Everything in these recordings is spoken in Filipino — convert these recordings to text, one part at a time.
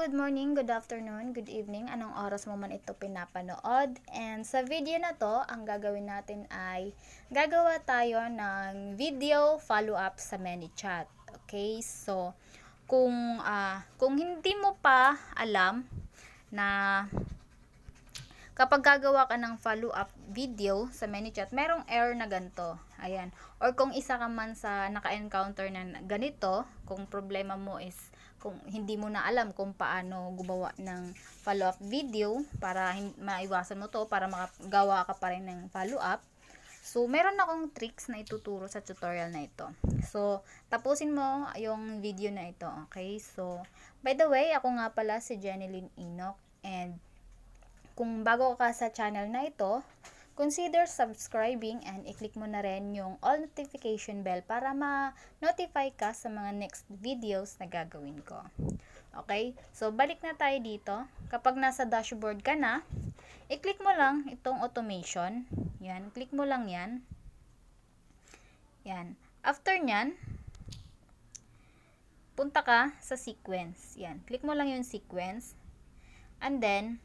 good morning, good afternoon, good evening, anong oras mo man ito pinapanood. And sa video na to, ang gagawin natin ay gagawa tayo ng video follow-up sa ManyChat. Okay, so kung, uh, kung hindi mo pa alam na kapag gagawa ka ng follow-up video sa ManyChat, merong error na ganito. Ayan. Or kung isa ka man sa naka-encounter na ganito, kung problema mo is kung hindi mo na alam kung paano gumawa ng follow-up video para maiwasan mo to, para makagawa ka pa rin ng follow-up. So, meron na akong tricks na ituturo sa tutorial na ito. So, tapusin mo yung video na ito, okay? So, by the way, ako nga pala si Jeneline Inok and kung bago ka sa channel na ito, Consider subscribing and i-click mo na rin yung all notification bell para ma-notify ka sa mga next videos na gagawin ko. Okay? So, balik na tayo dito. Kapag nasa dashboard ka na, i-click mo lang itong automation. Yan. Click mo lang yan. Yan. After nyan, punta ka sa sequence. Yan. Click mo lang yung sequence. And then,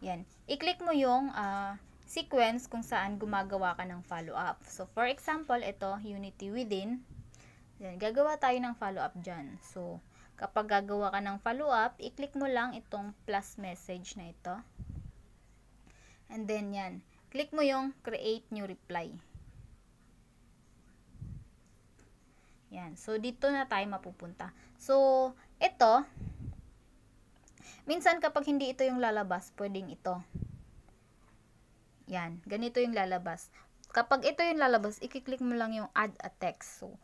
yan. I-click mo yung uh, sequence kung saan gumagawa ka ng follow-up. So, for example, ito, unity within. Then, gagawa tayo ng follow-up dyan. So, kapag gagawa ka ng follow-up, i-click mo lang itong plus message na ito. And then, yan. Click mo yung create new reply. Yan. So, dito na tayo mapupunta. So, ito, minsan kapag hindi ito yung lalabas, pwedeng ito. Yan, ganito yung lalabas. Kapag ito yung lalabas, i-click mo lang yung add a text. So,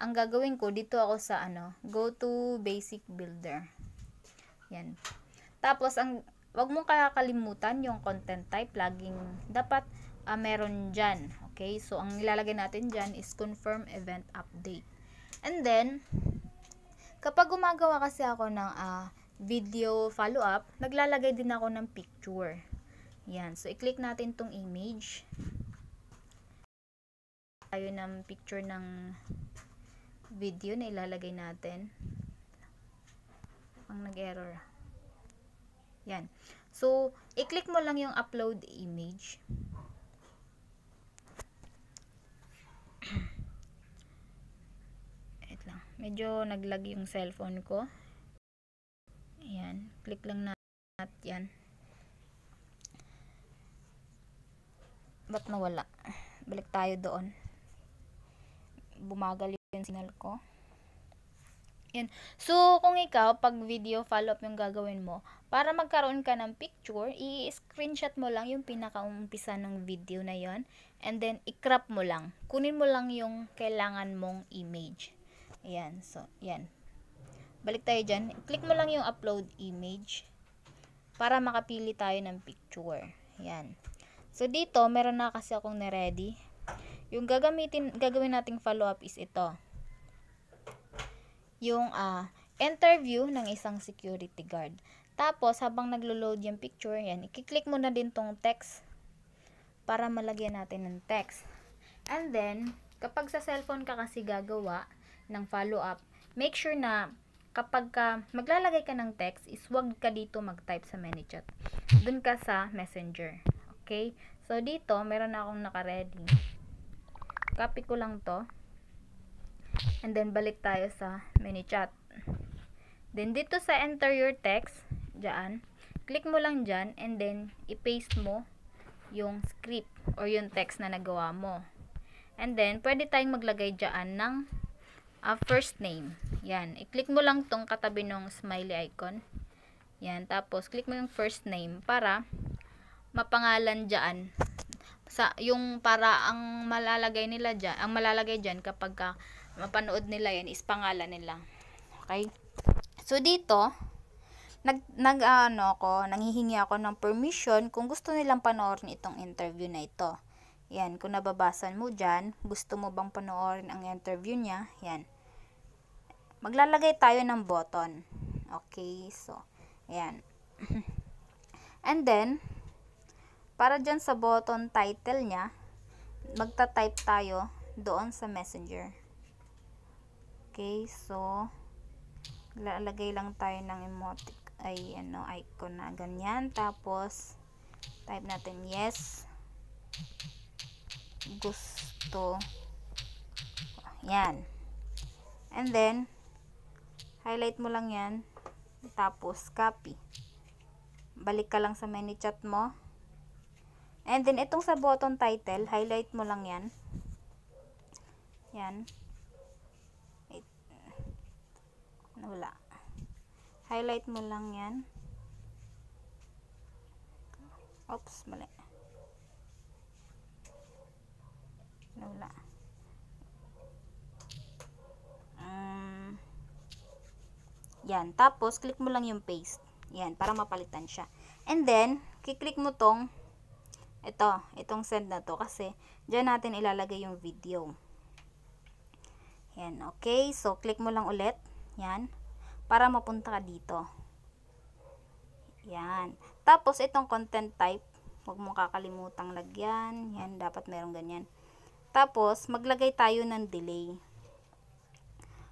ang gagawin ko, dito ako sa ano, go to basic builder. Yan. Tapos, ang, wag mong kakalimutan yung content type. Laging dapat uh, meron dyan. Okay? So, ang nilalagay natin dyan is confirm event update. And then, kapag gumagawa kasi ako ng uh, video follow-up, naglalagay din ako ng picture. Yan. So, i-click natin tong image. Tayo ng picture ng video na ilalagay natin. Pang nag-error. Yan. So, i-click mo lang yung upload image. Wait lang. Medyo naglag yung cellphone ko. Ayan. Click lang natin. Yan. Ba't nawala? Balik tayo doon. Bumagal yung signal ko. Yan. So, kung ikaw, pag video follow-up yung gagawin mo, para magkaroon ka ng picture, i-screenshot mo lang yung pinakaumpisa ng video na yon and then i-crop mo lang. Kunin mo lang yung kailangan mong image. Ayan. So, yan. Balik tayo dyan. Click mo lang yung upload image para makapili tayo ng picture. Yan. So, dito, meron na kasi akong na-ready. Yung gagamitin, gagawin nating follow-up is ito. Yung uh, interview ng isang security guard. Tapos, habang naglo-load yung picture, yan, i-click mo na din tong text para malagyan natin ng text. And then, kapag sa cellphone ka kasi gagawa ng follow-up, make sure na kapag ka maglalagay ka ng text, is wag ka dito mag-type sa ManyChat. Doon ka sa Messenger. Okay? So, dito, meron na akong nakaready. Copy ko lang to. And then, balik tayo sa mini chat. Then, dito sa enter your text, dyan, click mo lang dyan, and then, i-paste mo yung script or yung text na nagawa mo. And then, pwede tayong maglagay dyan ng uh, first name. Yan. I-click mo lang tong katabi ng smiley icon. Yan. Tapos, click mo yung first name para mapangalan diyan sa yung para ang malalagay nila diyan, ang malalagay diyan kapag ka mapanood nila yan is pangalan nila. Okay? So dito nag nag ano ako, nanghihingi ako ng permission kung gusto nilang panoorin itong interview na ito. Yan, kung nababasan mo diyan, gusto mo bang panoorin ang interview niya? Yan. Maglalagay tayo ng button. Okay, so, ayan. And then, para dyan sa button title niya, magta-type tayo doon sa messenger. Okay, so, lalagay lang tayo ng emotic, ay, ano, icon na ganyan. Tapos, type natin, yes, gusto, yan. And then, highlight mo lang yan, tapos, copy. Balik ka lang sa menu chat mo, And then, itong sa button title, highlight mo lang yan. Yan. Wait. Wala. Highlight mo lang yan. Oops, mali. Wala. Um, yan. Tapos, click mo lang yung paste. Yan, para mapalitan siya. And then, kiklik mo tong ito, itong send na to kasi dyan natin ilalagay yung video. Yan, okay. So, click mo lang ulit. Yan. Para mapunta ka dito. Yan. Tapos, itong content type, huwag mong kakalimutang lagyan. Yan, dapat meron ganyan. Tapos, maglagay tayo ng delay.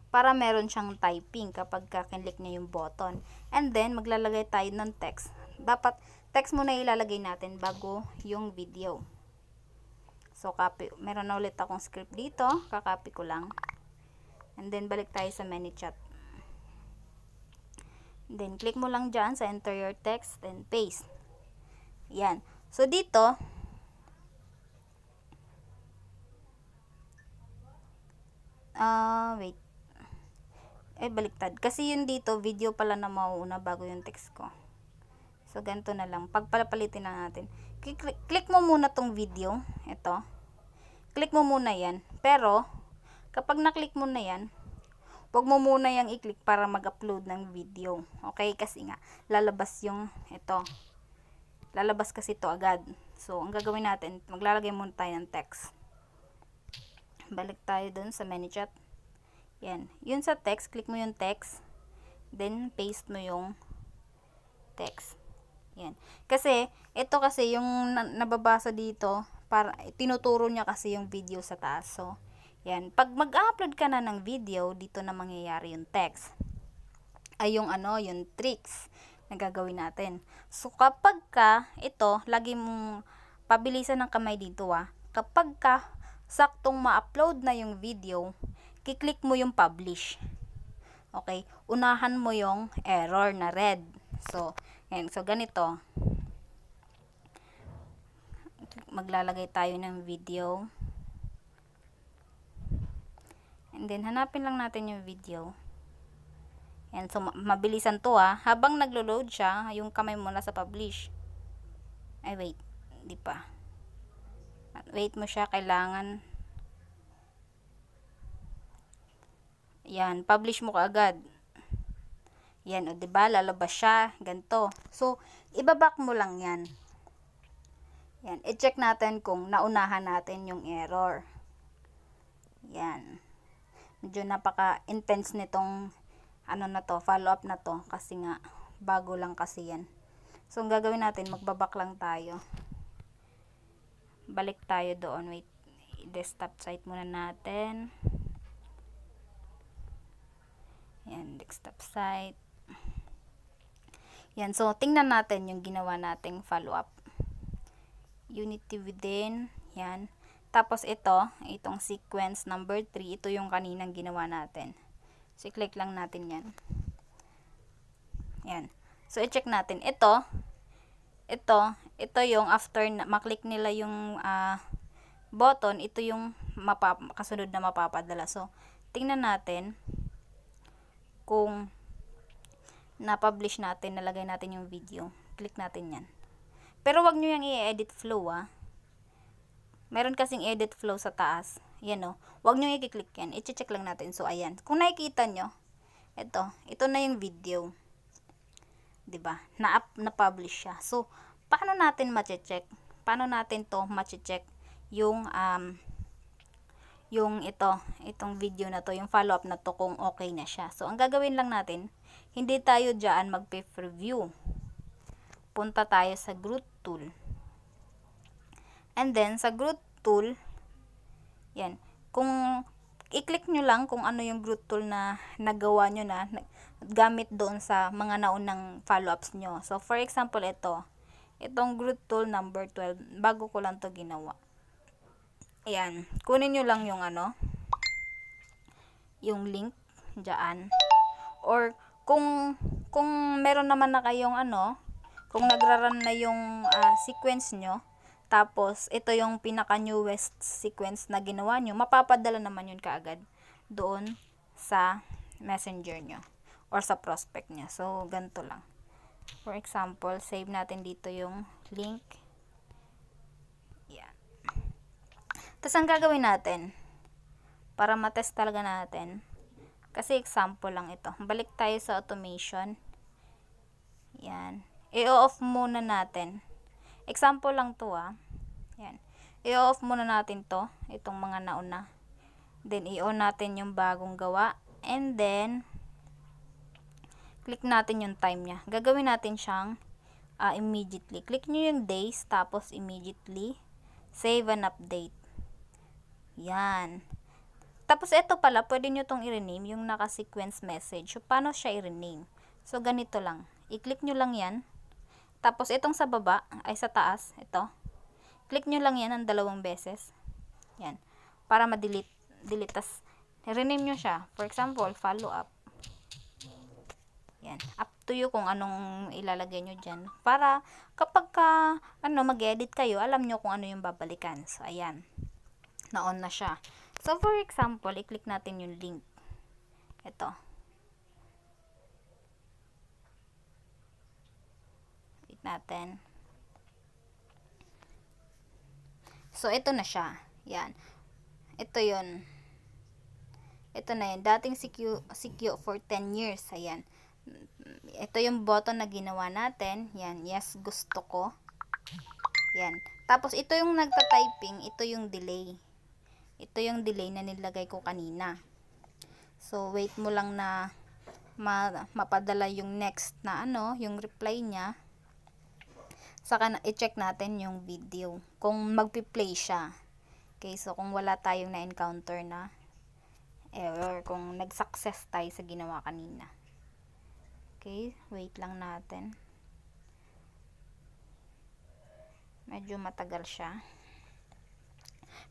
Para meron siyang typing kapag kakinlik niya yung button. And then, maglalagay tayo ng text. Dapat, text muna ilalagay natin bago yung video. So, copy. Meron na ulit akong script dito. Kakopy ko lang. And then, balik tayo sa many chat. Then, click mo lang dyan sa enter your text. Then, paste. Yan. So, dito, ah, uh, wait. Eh, baliktad. Kasi yun dito, video pala na mauuna bago yung text ko. So, ganito na lang. Pagpapalitin na natin. Click, click mo muna tong video. Ito. Click mo muna yan. Pero, kapag na-click mo na yan, wag mo muna yung i-click para mag-upload ng video. Okay? Kasi nga, lalabas yung ito. Lalabas kasi to agad. So, ang gagawin natin, maglalagay muna tayo ng text. Balik tayo dun sa ManyChat. Yan. Yun sa text, click mo yung text. Then, paste mo yung text. Yan. Kasi, ito kasi yung nababasa dito, para, tinuturo niya kasi yung video sa taas. So, yan. Pag mag-upload ka na ng video, dito na mangyayari yung text. Ay yung ano, yung tricks na gagawin natin. So, kapag ka, ito, lagi mong pabilisan ng kamay dito ah. Kapag ka, saktong ma-upload na yung video, kiklik mo yung publish. Okay? Unahan mo yung error na red. So, Ayan, so ganito. Maglalagay tayo ng video. And then, hanapin lang natin yung video. And so, mabilisan to ah. Habang naglo-load siya, yung kamay mo na sa publish. Ay, wait. hindi pa. Wait mo siya. Kailangan. Yan. Publish mo kaagad. agad. Yan, o, ba diba? Lalabas siya. Ganito. So, ibabak mo lang yan. Yan. I-check natin kung naunahan natin yung error. Yan. Medyo napaka-intense nitong ano na to, follow-up na to. Kasi nga, bago lang kasi yan. So, ang gagawin natin, magbabak lang tayo. Balik tayo doon. Wait. Desktop site muna natin. Yan, desktop site. Yan, so tingnan natin yung ginawa nating follow-up. Unity within, yan. Tapos ito, itong sequence number 3, ito yung kaninang ginawa natin. So, click lang natin yan. Yan. So, i-check natin. Ito, ito, ito yung after na, maklik nila yung uh, button, ito yung mapap kasunod na mapapadala. So, tingnan natin kung na-publish natin, nalagay natin yung video. Click natin yan. Pero wag nyo yung i-edit flow ah. Meron kasing edit flow sa taas. Yan o. Oh. Wag nyo i-click yan. I-check lang natin. So, ayan. Kung nakikita nyo, ito. Ito na yung video. ba diba? Na-up, na-publish siya. So, paano natin ma-check? Paano natin to ma-check? Yung, um, yung ito, itong video na to, yung follow-up na to kung okay na siya. So, ang gagawin lang natin, hindi tayo dyan mag-preview. Punta tayo sa group tool. And then, sa group tool, yan, kung i-click nyo lang kung ano yung group tool na nagawa nyo na, gamit doon sa mga naunang follow-ups nyo. So, for example, ito, itong group tool number 12, bago ko lang to ginawa. Ayan, kunin nyo lang yung ano, yung link, Diyan. or kung kung meron naman na kayong ano, kung nagraran na yung uh, sequence nyo, tapos ito yung pinaka newest sequence na ginawa nyo, mapapadala naman yun kaagad doon sa messenger nyo or sa prospect nyo. So, ganito lang. For example, save natin dito yung link. Yan. Tapos, ang gagawin natin, para matest talaga natin, kasi example lang ito. Balik tayo sa automation. Yan. I-off muna natin. Example lang to ah. Yan. I-off muna natin to. Itong mga nauna. Then, i-on natin yung bagong gawa. And then, click natin yung time niya. Gagawin natin siyang uh, immediately. Click nyo yung days, tapos immediately. Save and update. Yan. Tapos, ito pala, pwede nyo itong i-rename, yung naka-sequence message. So, paano siya i-rename? So, ganito lang. I-click nyo lang yan. Tapos, itong sa baba, ay sa taas, ito. Click nyo lang yan ng dalawang beses. Yan. Para ma-delete. Delete. Tapos, rename nyo siya. For example, follow up. Yan. Up to you kung anong ilalagay nyo dyan. Para kapag ka, ano, mag-edit kayo, alam nyo kung ano yung babalikan. So, ayan. Na-on na siya. So, for example, i-click natin yung link. Ito. Click natin. So, ito na siya. Yan. Ito yun. Ito na yun. Dating CQ, CQ for 10 years. Ayan. Ito yung button na ginawa natin. Yan. Yes, gusto ko. Yan. Tapos, ito yung nagta-typing. Ito yung delay ito yung delay na nilagay ko kanina so wait mo lang na ma mapadala yung next na ano yung reply niya saka na i-check natin yung video kung magpi-play siya okay so kung wala tayong na-encounter na error kung nag-success tayo sa ginawa kanina okay wait lang natin medyo matagal siya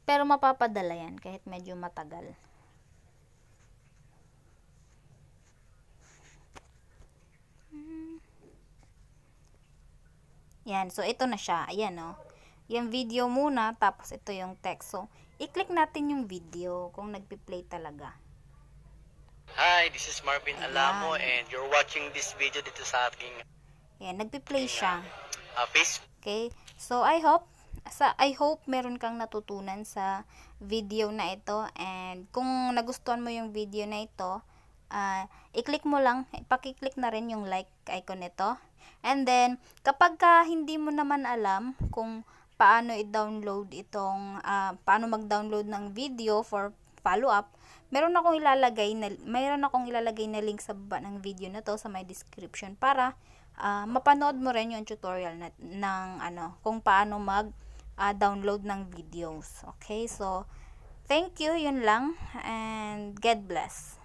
pero mapapadala yan kahit medyo matagal. Hmm. Yan, so ito na siya. Ayan, no. Oh. Yung video muna, tapos ito yung text. So, i-click natin yung video kung nagpi-play talaga. Hi, this is Marvin Ayan. Alamo and you're watching this video dito sa aking... Yan, nagpi-play siya. Uh, Okay, so I hope sa I hope meron kang natutunan sa video na ito and kung nagustuhan mo yung video na ito uh, i-click mo lang paki-click na rin yung like icon nito and then kapag ka hindi mo naman alam kung paano i-download itong uh, paano mag-download ng video for follow up meron akong ilalagay na meron akong ilalagay na link sa baba ng video na to sa my description para uh, mapanood mo rin yung tutorial na, ng ano kung paano mag uh, download ng videos. Okay? So, thank you. Yun lang. And God bless.